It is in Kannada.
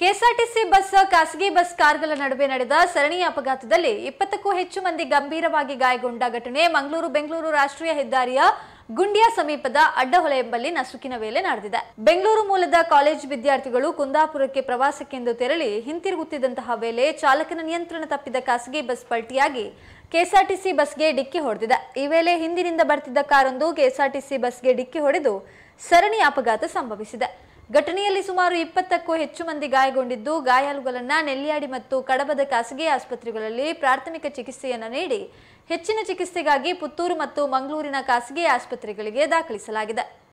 ಕೆಎಸ್ಆರ್ಟಿಸಿ ಬಸ್ ಖಾಸಗಿ ಬಸ್ ಕಾರ್ಗಳ ನಡುವೆ ನಡೆದ ಸರಣಿ ಅಪಘಾತದಲ್ಲಿ ಇಪ್ಪತ್ತಕ್ಕೂ ಹೆಚ್ಚು ಮಂದಿ ಗಂಭೀರವಾಗಿ ಗಾಯಗೊಂಡ ಘಟನೆ ಮಂಗಳೂರು ಬೆಂಗಳೂರು ರಾಷ್ಟ್ರೀಯ ಹೆದ್ದಾರಿಯ ಗುಂಡಿಯ ಸಮೀಪದ ಅಡ್ಡಹೊಳೆ ಎಂಬಲ್ಲಿ ನಸುಕಿನ ವೇಳೆ ನಡೆದಿದೆ ಬೆಂಗಳೂರು ಮೂಲದ ಕಾಲೇಜು ವಿದ್ಯಾರ್ಥಿಗಳು ಕುಂದಾಪುರಕ್ಕೆ ಪ್ರವಾಸಕ್ಕೆಂದು ತೆರಳಿ ಹಿಂತಿರುಗುತ್ತಿದ್ದಂತಹ ವೇಳೆ ಚಾಲಕನ ನಿಯಂತ್ರಣ ತಪ್ಪಿದ ಖಾಸಗಿ ಬಸ್ ಪಲ್ಟಿಯಾಗಿ ಕೆಎಸ್ಆರ್ಟಿಸಿ ಬಸ್ಗೆ ಡಿಕ್ಕಿ ಹೊಡೆದಿದೆ ಈ ವೇಳೆ ಹಿಂದಿನಿಂದ ಬರ್ತಿದ್ದ ಕಾರೊಂದು ಕೆಎಸ್ಆರ್ಟಿಸಿ ಬಸ್ಗೆ ಡಿಕ್ಕಿ ಹೊಡೆದು ಸರಣಿ ಅಪಘಾತ ಸಂಭವಿಸಿದೆ ಘಟನೆಯಲ್ಲಿ ಸುಮಾರು ಇಪ್ಪತ್ತಕ್ಕೂ ಹೆಚ್ಚು ಮಂದಿ ಗಾಯಗೊಂಡಿದ್ದು ಗಾಯಾಳುಗಳನ್ನು ನೆಲ್ಲಿಯಾಡಿ ಮತ್ತು ಕಡಬದ ಖಾಸಗಿ ಆಸ್ಪತ್ರೆಗಳಲ್ಲಿ ಪ್ರಾಥಮಿಕ ಚಿಕಿತ್ಸೆಯನ್ನು ನೀಡಿ ಹೆಚ್ಚಿನ ಚಿಕಿತ್ಸೆಗಾಗಿ ಪುತ್ತೂರು ಮತ್ತು ಮಂಗಳೂರಿನ ಖಾಸಗಿ ಆಸ್ಪತ್ರೆಗಳಿಗೆ ದಾಖಲಿಸಲಾಗಿದೆ